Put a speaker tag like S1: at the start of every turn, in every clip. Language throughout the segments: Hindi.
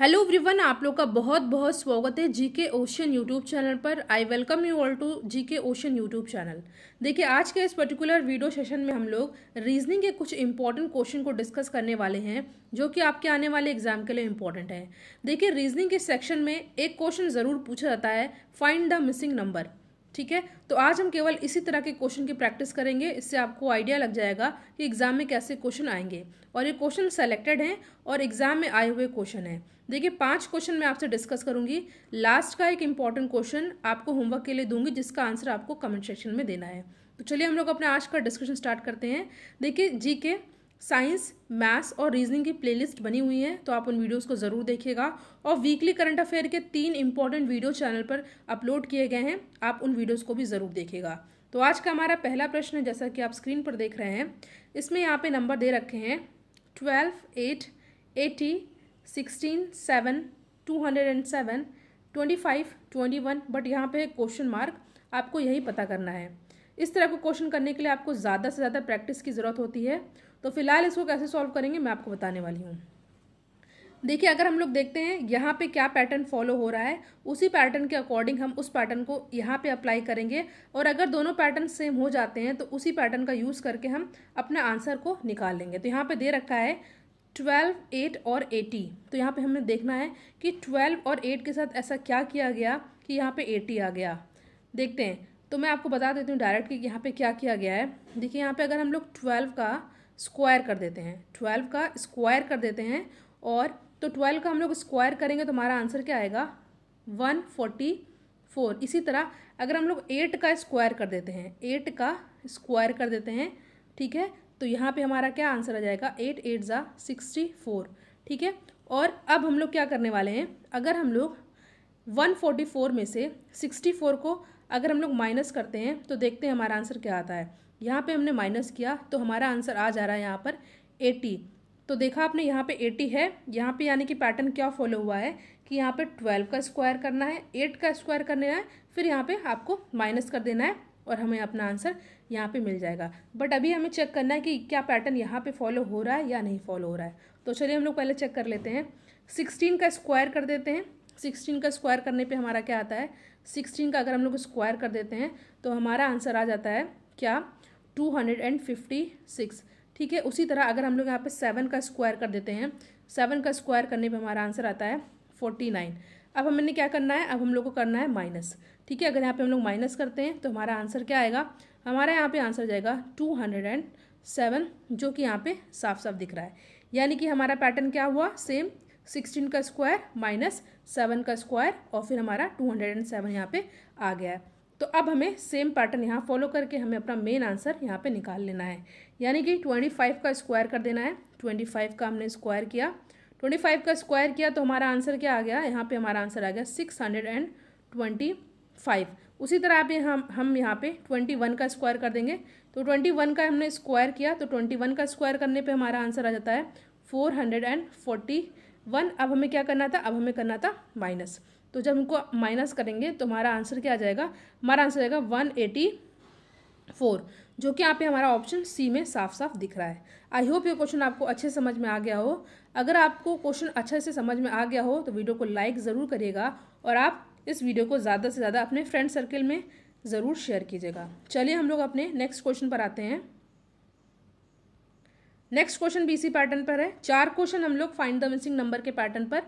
S1: हेलो एवरीवन आप लोग का बहुत बहुत स्वागत है जीके ओशन यूट्यूब चैनल पर I welcome you all to GK ocean YouTube channel देखिए आज के इस पर्टिकुलर वीडियो सेशन में हम लोग रीजनिंग के कुछ इंपॉर्टेंट क्वेश्चन को डिस्कस करने वाले हैं जो कि आपके आने वाले एग्जाम के लिए इंपॉर्टेंट है देखिए रीजनिंग के सेक्शन में एक क्वेश्चन ज़रूर पूछा जाता है फाइंड द मिसिंग नंबर ठीक है तो आज हम केवल इसी तरह के क्वेश्चन की प्रैक्टिस करेंगे इससे आपको आइडिया लग जाएगा कि एग्ज़ाम में कैसे क्वेश्चन आएंगे और ये क्वेश्चन सेलेक्टेड हैं और एग्ज़ाम में आए हुए क्वेश्चन हैं देखिए पांच क्वेश्चन मैं आपसे डिस्कस करूंगी लास्ट का एक इंपॉर्टेंट क्वेश्चन आपको होमवर्क के लिए दूंगी जिसका आंसर आपको कमेंट सेक्शन में देना है तो चलिए हम लोग अपने आज का डिस्कशन स्टार्ट करते हैं देखिए जी के साइंस मैथ्स और रीजनिंग की प्लेलिस्ट बनी हुई है तो आप उन वीडियोस को ज़रूर देखिएगा और वीकली करंट अफेयर के तीन इंपॉर्टेंट वीडियो चैनल पर अपलोड किए गए हैं आप उन वीडियोस को भी ज़रूर देखिएगा तो आज का हमारा पहला प्रश्न है जैसा कि आप स्क्रीन पर देख रहे हैं इसमें यहाँ पे नंबर दे रखे हैं twelve eight eighty sixteen seven two hundred and seven twenty five twenty one but यहाँ पे क्वेश्चन मार्क आपको यही पता करना है इस तरह को क्वेश्चन करने के लिए आपको ज़्यादा से ज़्यादा प्रैक्टिस की ज़रूरत होती है तो फिलहाल इसको कैसे सॉल्व करेंगे मैं आपको बताने वाली हूँ देखिए अगर हम लोग देखते हैं यहाँ पे क्या पैटर्न फॉलो हो रहा है उसी पैटर्न के अकॉर्डिंग हम उस पैटर्न को यहाँ पे अप्लाई करेंगे और अगर दोनों पैटर्न सेम हो जाते हैं तो उसी पैटर्न का यूज़ करके हम अपना आंसर को निकाल लेंगे तो यहाँ पे दे रखा है ट्वेल्व एट और एटी तो यहाँ पे हमें देखना है कि ट्वेल्व और एट के साथ ऐसा क्या किया गया कि यहाँ पे एटी आ गया देखते हैं तो मैं आपको बता देती हूँ डायरेक्ट कि यहाँ पे क्या किया गया है देखिए यहाँ पे अगर हम लोग ट्वेल्व का स्क्वायर कर देते हैं ट्वेल्व का स्क्वायर कर देते हैं और तो ट्वेल्व का हम लोग स्क्वायर करेंगे तो हमारा आंसर क्या आएगा वन फोर्टी फोर इसी तरह अगर हम लोग एट का स्क्वायर कर देते हैं एट का स्क्वायर कर देते हैं ठीक है तो यहाँ पे हमारा क्या आंसर आ जाएगा एट एट ज़ा सिक्सटी फोर ठीक है और अब हम लोग क्या करने वाले हैं अगर हम लोग वन फोर्टी फोर में से सिक्सटी फोर को अगर हम लोग माइनस करते हैं तो देखते हैं हमारा आंसर क्या आता है यहाँ पे हमने माइनस किया तो हमारा आंसर आ जा रहा है यहाँ पर एटी तो देखा आपने यहाँ पे एटी है यहाँ पे यानी कि पैटर्न क्या फॉलो हुआ है कि यहाँ पे ट्वेल्व का स्क्वायर करना है एट का स्क्वायर करना है फिर यहाँ पे आपको माइनस कर देना है और हमें अपना आंसर यहाँ पे मिल जाएगा बट अभी हमें चेक करना है कि क्या पैटर्न यहाँ पे फॉलो हो रहा है या नहीं फॉलो हो रहा है तो चलिए हम लोग पहले चेक कर लेते हैं सिक्सटीन का स्क्वायर कर देते हैं सिक्सटीन का स्क्वायर करने पे हमारा क्या आता है सिक्सटीन का अगर हम लोग स्क्वायर कर देते हैं तो हमारा आंसर आ जाता है क्या two hundred and fifty six ठीक है उसी तरह अगर हम लोग यहाँ पर सेवन का स्क्वायर कर देते हैं सेवन का स्क्वायर करने पर हमारा आंसर आता है फोर्टी नाइन अब हमने क्या करना है अब हम लोग को करना है माइनस ठीक है अगर यहाँ पे हम लोग माइनस करते हैं तो हमारा आंसर क्या आएगा हमारा यहाँ पे आंसर जाएगा टू हंड्रेड एंड सेवन जो कि यहाँ पे साफ साफ दिख रहा है यानी कि हमारा पैटर्न क्या हुआ सेम सिक्सटीन का स्क्वायर माइनस सेवन का स्क्वायर और फिर हमारा टू हंड्रेड एंड सेवन यहाँ पर आ गया है तो अब हमें सेम पैटर्न यहाँ फॉलो करके हमें अपना मेन आंसर यहाँ पर निकाल लेना है यानी कि ट्वेंटी फाइव का स्क्वायर कर देना है ट्वेंटी फाइव का हमने स्क्वायर किया ट्वेंटी फाइव का स्क्वायर किया तो हमारा आंसर क्या आ गया यहाँ पे हमारा आंसर आ गया six hundred and twenty five उसी तरह आप हम हम यहाँ पे ट्वेंटी वन का स्क्वायर कर देंगे तो ट्वेंटी वन का हमने स्क्वायर किया तो ट्वेंटी वन का स्क्वायर करने पे हमारा आंसर आ जाता है four hundred and forty one अब हमें क्या करना था अब हमें करना था माइनस तो जब हमको माइनस करेंगे तो हमारा आंसर क्या आ जाएगा हमारा आंसर आएगा वन एटी फोर जो कि यहाँ पे हमारा ऑप्शन सी में साफ साफ दिख रहा है आई होप ये क्वेश्चन आपको अच्छे समझ में आ गया हो अगर आपको क्वेश्चन अच्छे से समझ में आ गया हो तो वीडियो को लाइक ज़रूर करिएगा और आप इस वीडियो को ज़्यादा से ज़्यादा अपने फ्रेंड सर्कल में ज़रूर शेयर कीजिएगा चलिए हम लोग अपने नेक्स्ट क्वेश्चन पर आते हैं नेक्स्ट क्वेश्चन भी इसी पैटर्न पर है चार क्वेश्चन हम लोग फाइंड द मिसिंग नंबर के पैटर्न पर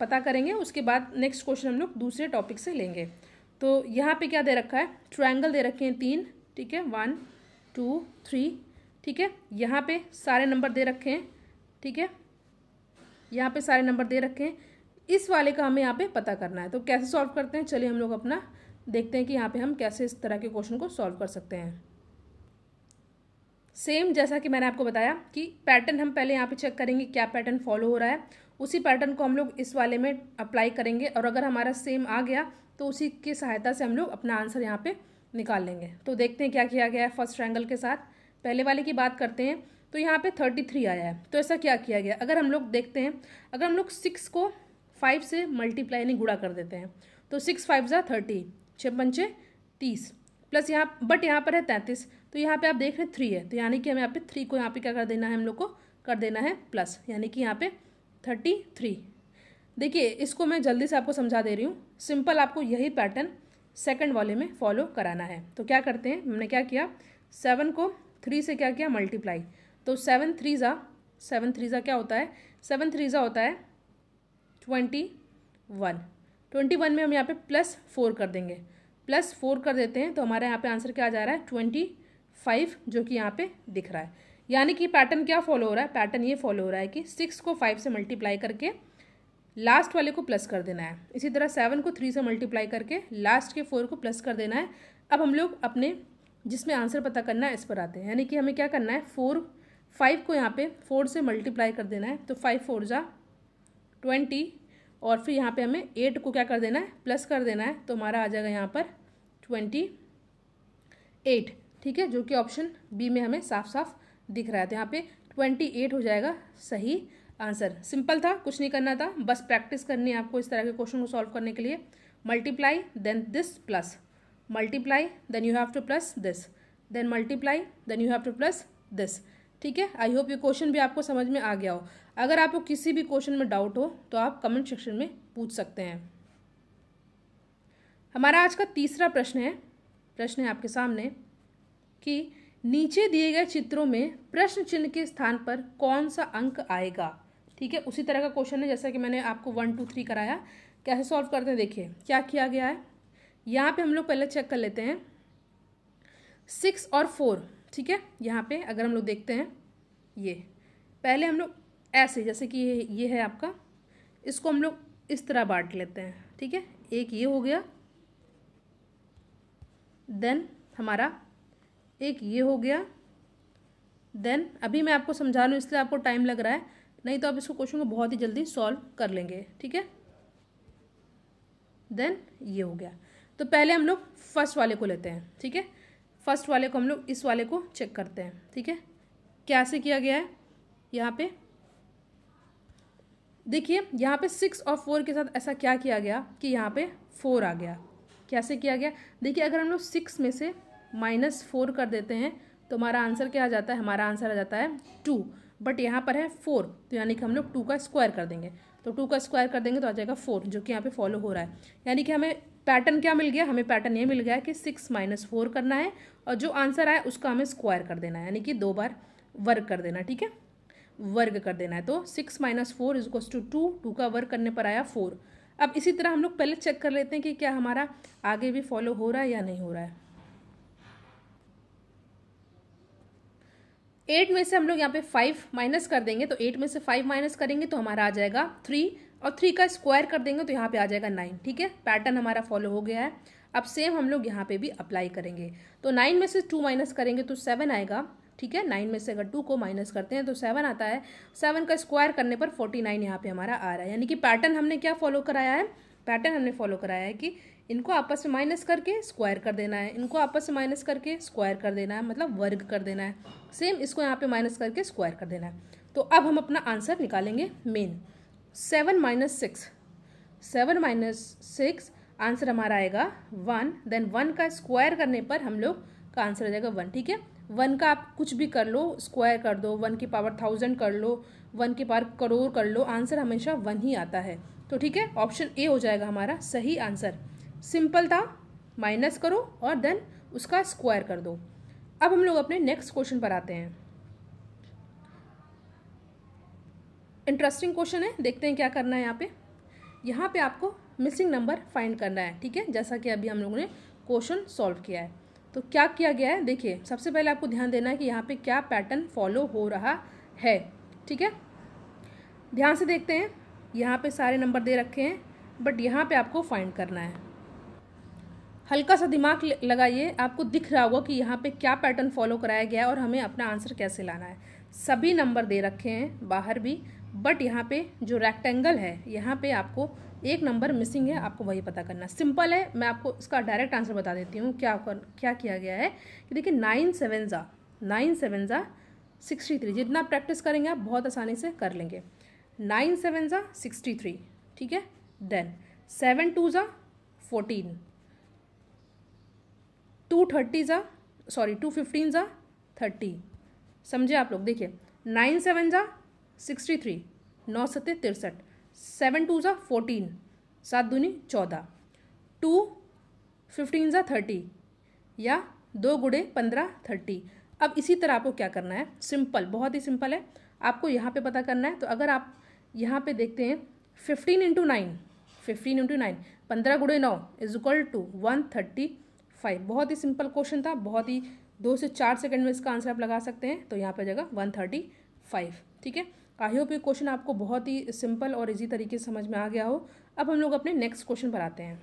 S1: पता करेंगे उसके बाद नेक्स्ट क्वेश्चन हम लोग दूसरे टॉपिक से लेंगे तो यहाँ पे क्या दे रखा है ट्रायंगल दे रखे हैं तीन ठीक है वन टू थ्री ठीक है यहाँ पे सारे नंबर दे रखे हैं ठीक है यहाँ पे सारे नंबर दे रखे हैं इस वाले का हमें यहाँ पे पता करना है तो कैसे सॉल्व करते हैं चलिए हम लोग अपना देखते हैं कि यहाँ पे हम कैसे इस तरह के क्वेश्चन को सॉल्व कर सकते हैं सेम जैसा कि मैंने आपको बताया कि पैटर्न हम पहले यहाँ पे चेक करेंगे क्या पैटर्न फॉलो हो रहा है उसी पैटर्न को हम लोग इस वाले में अप्लाई करेंगे और अगर हमारा सेम आ गया तो उसी की सहायता से हम लोग अपना आंसर यहाँ पे निकाल लेंगे तो देखते हैं क्या किया गया है फर्स्ट ट्रैंगल के साथ पहले वाले की बात करते हैं तो यहाँ पे थर्टी थ्री आया है तो ऐसा क्या किया गया अगर हम लोग देखते हैं अगर हम लोग सिक्स को फाइव से मल्टीप्लाई यानी गुड़ा कर देते हैं तो सिक्स फाइव ज़ा थर्टी छः पंचे तीस प्लस यहाँ बट यहाँ पर है तैंतीस तो यहाँ पे आप देख रहे हैं थ्री है तो यानी कि हमें यहाँ पे थ्री को यहाँ पे क्या कर देना है हम लोग को कर देना है प्लस यानी कि यहाँ पर थर्टी थ्री देखिए इसको मैं जल्दी से आपको समझा दे रही हूँ सिंपल आपको यही पैटर्न सेकंड वाले में फॉलो कराना है तो क्या करते हैं हमने क्या किया सेवन को थ्री से क्या किया मल्टीप्लाई तो सेवन थ्री ज़ा सेवन थ्री ज़ा क्या होता है सेवन थ्री ज़ा होता है ट्वेंटी वन ट्वेंटी वन में हम यहाँ पे प्लस फोर कर देंगे प्लस फोर कर देते हैं तो हमारे यहाँ पे आंसर क्या आ जा रहा है ट्वेंटी फाइव जो कि यहाँ पे दिख रहा है यानी कि पैटर्न क्या फॉलो हो रहा है पैटर्न ये फॉलो हो रहा है कि सिक्स को फाइव से मल्टीप्लाई करके लास्ट वाले को प्लस कर देना है इसी तरह सेवन को थ्री से मल्टीप्लाई करके लास्ट के फोर को प्लस कर देना है अब हम लोग अपने जिसमें आंसर पता करना है इस पर आते हैं यानी कि हमें क्या करना है फोर फाइव को यहाँ पे फोर से मल्टीप्लाई कर देना है तो फाइव फोर ज़ा ट्वेंटी और फिर यहाँ पे हमें एट को क्या कर देना है प्लस कर देना है तो हमारा आ जाएगा यहाँ पर ट्वेंटी एट ठीक है जो कि ऑप्शन बी में हमें साफ साफ दिख रहा है तो यहाँ पे ट्वेंटी एट हो जाएगा सही आंसर सिंपल था कुछ नहीं करना था बस प्रैक्टिस करनी है आपको इस तरह के क्वेश्चन को सॉल्व करने के लिए multiply then this plus multiply then you have to plus this then multiply then you have to plus this ठीक है आई होप ये क्वेश्चन भी आपको समझ में आ गया हो अगर आपको किसी भी क्वेश्चन में डाउट हो तो आप कमेंट सेक्शन में पूछ सकते हैं हमारा आज का तीसरा प्रश्न है प्रश्न है आपके सामने कि नीचे दिए गए चित्रों में प्रश्न चिन्ह के स्थान पर कौन सा अंक आएगा ठीक है उसी तरह का क्वेश्चन है जैसा कि मैंने आपको वन टू थ्री कराया कैसे सॉल्व करते हैं देखिए क्या किया गया है यहाँ पे हम लोग पहले चेक कर लेते हैं सिक्स और फोर ठीक है यहाँ पे अगर हम लोग देखते हैं ये पहले हम लोग ऐसे जैसे कि ये ये है आपका इसको हम लोग इस तरह बांट लेते हैं ठीक है एक ये हो गया देन हमारा एक ये हो गया देन अभी मैं आपको समझा लूँ इसलिए आपको टाइम लग रहा है नहीं तो आप इसको क्वेश्चन को बहुत ही जल्दी सॉल्व कर लेंगे ठीक है देन ये हो गया तो पहले हम लोग फर्स्ट वाले को लेते हैं ठीक है फर्स्ट वाले को हम लोग इस वाले को चेक करते हैं ठीक है कैसे किया गया है यहाँ पे देखिए यहाँ पे सिक्स और फोर के साथ ऐसा क्या किया गया कि यहाँ पे फोर आ गया कैसे किया गया देखिए अगर हम लोग सिक्स में से माइनस फोर कर देते हैं तो हमारा आंसर क्या आ जाता है हमारा आंसर आ जाता है टू बट यहाँ पर है फोर तो यानी कि हम लोग टू का स्क्वायर कर देंगे तो टू का स्क्वायर कर देंगे तो आ जाएगा फोर जो कि यहाँ पे फॉलो हो रहा है यानी कि हमें पैटर्न क्या मिल गया हमें पैटर्न ये मिल गया कि सिक्स माइनस फोर करना है और जो आंसर आए उसका हमें स्क्वायर कर देना है यानी कि दो बार वर्ग कर देना ठीक है वर्ग कर देना है तो सिक्स माइनस फोर इजक्वस टू टू टू का वर्ग करने पर आया फोर अब इसी तरह हम लोग पहले चेक कर लेते हैं कि क्या हमारा आगे भी फॉलो हो रहा है या नहीं हो रहा है एट में से हम लोग यहाँ पे फाइव माइनस कर देंगे तो एट में से फाइव माइनस करेंगे तो हमारा आ जाएगा थ्री और थ्री का स्क्वायर कर देंगे तो यहाँ पे आ जाएगा नाइन ठीक है पैटर्न हमारा फॉलो हो गया है अब सेम हम लोग यहाँ पे भी अप्लाई करेंगे तो नाइन में से टू माइनस करेंगे तो सेवन आएगा ठीक है नाइन में से अगर टू को माइनस करते हैं तो सेवन आता है सेवन का स्क्वायर करने पर फोर्टी नाइन यहाँ पे हमारा आ रहा है यानी कि पैटर्न हमने क्या फॉलो कराया है पैटर्न हमने फॉलो कराया है कि इनको आपस में माइनस करके स्क्वायर कर देना है इनको आपस में माइनस करके स्क्वायर कर देना है मतलब वर्ग कर देना है सेम इसको यहाँ पे माइनस करके स्क्वायर कर देना है तो अब हम अपना आंसर निकालेंगे मेन seven minus six seven minus six answer हमारा आएगा वन देन वन का स्क्वायर करने पर हम लोग का आंसर आ जाएगा वन ठीक है वन का आप कुछ भी कर लो स्क्वायर कर दो वन की पावर थाउजेंड कर लो वन की पावर करोड़ कर लो आंसर हमेशा वन ही आता है तो ठीक है ऑप्शन ए हो जाएगा हमारा सही आंसर सिंपल था माइनस करो और देन उसका स्क्वायर कर दो अब हम लोग अपने नेक्स्ट क्वेश्चन पर आते हैं इंटरेस्टिंग क्वेश्चन है देखते हैं क्या करना है यहाँ पे यहाँ पे आपको मिसिंग नंबर फाइंड करना है ठीक है जैसा कि अभी हम लोगों ने क्वेश्चन सॉल्व किया है तो क्या किया गया है देखिए सबसे पहले आपको ध्यान देना है कि यहाँ पे क्या पैटर्न फॉलो हो रहा है ठीक है ध्यान से देखते हैं यहाँ पे सारे नंबर दे रखे हैं बट यहाँ पे आपको फाइंड करना है हल्का सा दिमाग लगाइए आपको दिख रहा होगा कि यहाँ पे क्या पैटर्न फॉलो कराया गया है और हमें अपना आंसर कैसे लाना है सभी नंबर दे रखे हैं बाहर भी बट यहाँ पे जो रेक्टेंगल है यहाँ पे आपको एक नंबर मिसिंग है आपको वही पता करना सिंपल है मैं आपको इसका डायरेक्ट आंसर बता देती हूँ क्या क्या किया गया है कि देखिए नाइन सेवन ज़ा नाइन सेवन ज़ा सिक्सटी थ्री जितना प्रैक्टिस करेंगे आप बहुत आसानी से कर लेंगे नाइन सेवन ज़ा सिक्सटी थ्री ठीक है देन सेवन टू ज़ा फोर्टीन टू थर्टी ज़ा सॉरी टू फिफ्टीन ज़ा थर्टी समझे आप लोग देखिए नाइन सेवन ज़ा सिक्सटी थ्री नौ सत्य तिरसठ सेवन टू ज़ा फोर्टीन सात दूनी चौदह टू फिफ्टीन ज़ा थर्टी या दो गुड़े पंद्रह थर्टी अब इसी तरह आपको क्या करना है सिंपल बहुत ही सिंपल है आपको यहाँ पे पता करना है तो अगर आप यहाँ पे देखते हैं fifteen into nine fifteen into nine पंद्रह गुड़े नौ is equal to one thirty five बहुत ही सिंपल क्वेश्चन था बहुत ही दो से चार सेकंड में इसका आंसर आप लगा सकते हैं तो यहाँ पर जाएगा वन थर्टी फाइव ठीक है आई होप ये क्वेश्चन आपको बहुत ही सिंपल और इजी तरीके से समझ में आ गया हो अब हम लोग अपने नेक्स्ट क्वेश्चन पर आते हैं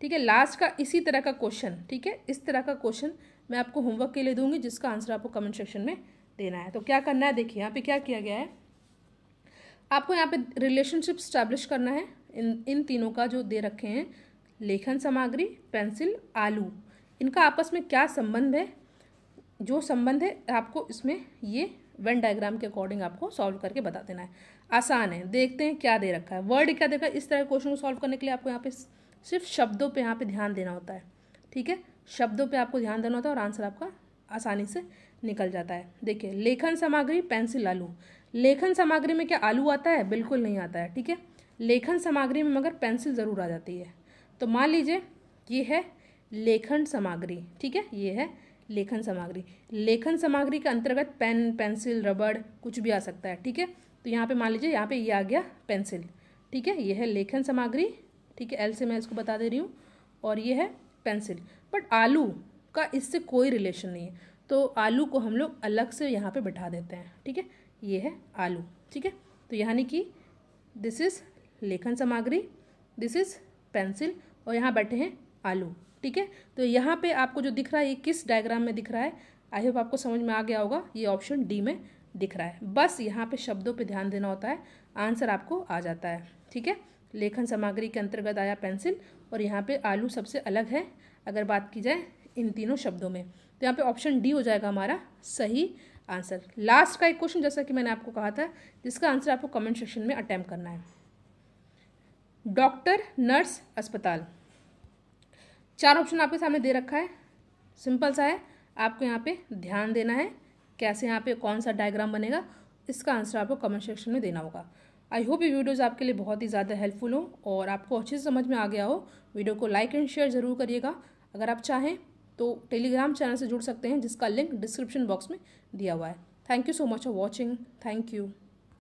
S1: ठीक है लास्ट का इसी तरह का क्वेश्चन ठीक है इस तरह का क्वेश्चन मैं आपको होमवर्क के लिए दूंगी जिसका आंसर आपको कमेंट सेक्शन में देना है तो क्या करना है देखिए यहाँ पर क्या किया गया है आपको यहाँ पे रिलेशनशिप स्टैब्लिश करना है इन इन तीनों का जो दे रखे हैं लेखन सामग्री पेंसिल आलू इनका आपस में क्या संबंध है जो संबंध है आपको इसमें ये वेन डायग्राम के अकॉर्डिंग आपको सॉल्व करके बता देना है आसान है देखते हैं क्या दे रखा है वर्ड क्या देखा है इस तरह के क्वेश्चन को सॉल्व करने के लिए आपको यहाँ पे सिर्फ शब्दों पे यहाँ पे ध्यान देना होता है ठीक है शब्दों पे आपको ध्यान देना होता है और आंसर आपका आसानी से निकल जाता है देखिए लेखन सामग्री पेंसिल आलू लेखन सामग्री में क्या आलू आता है बिल्कुल नहीं आता है ठीक है लेखन सामग्री में मगर पेंसिल ज़रूर आ जाती है तो मान लीजिए ये है लेखन सामग्री ठीक है ये है लेखन सामग्री लेखन सामग्री के अंतर्गत पेन पेंसिल रबड़ कुछ भी आ सकता है ठीक है तो यहाँ पे मान लीजिए यहाँ पे ये आ गया पेंसिल ठीक है ये है लेखन सामग्री ठीक है एल से मैं इसको बता दे रही हूँ और ये है पेंसिल बट आलू का इससे कोई रिलेशन नहीं है तो आलू को हम लोग अलग से यहाँ पे बैठा देते हैं ठीक है ये है आलू ठीक है तो यानी कि दिस इज़ लेखन सामग्री दिस इज़ पेंसिल और यहाँ बैठे हैं आलू ठीक है तो यहाँ पे आपको जो दिख रहा है ये किस डायग्राम में दिख रहा है आई होप आपको समझ में आ गया होगा ये ऑप्शन डी में दिख रहा है बस यहाँ पे शब्दों पे ध्यान देना होता है आंसर आपको आ जाता है ठीक है लेखन सामग्री के अंतर्गत आया पेंसिल और यहाँ पे आलू सबसे अलग है अगर बात की जाए इन तीनों शब्दों में तो यहाँ पे ऑप्शन डी हो जाएगा हमारा सही आंसर लास्ट का एक क्वेश्चन जैसा कि मैंने आपको कहा था जिसका आंसर आपको कमेंट सेक्शन में अटैम्प्ट करना है डॉक्टर नर्स अस्पताल चार ऑप्शन आपके सामने दे रखा है सिंपल सा है आपको यहाँ पे ध्यान देना है कैसे यहाँ पे कौन सा डायग्राम बनेगा इसका आंसर आपको कमेंट सेक्शन में देना होगा आई होप ये वीडियोस आपके लिए बहुत ही ज़्यादा हेल्पफुल हो और आपको अच्छे से समझ में आ गया हो वीडियो को लाइक एंड शेयर ज़रूर करिएगा अगर आप चाहें तो टेलीग्राम चैनल से जुड़ सकते हैं जिसका लिंक डिस्क्रिप्शन बॉक्स में दिया हुआ है thank you so much for watching thank you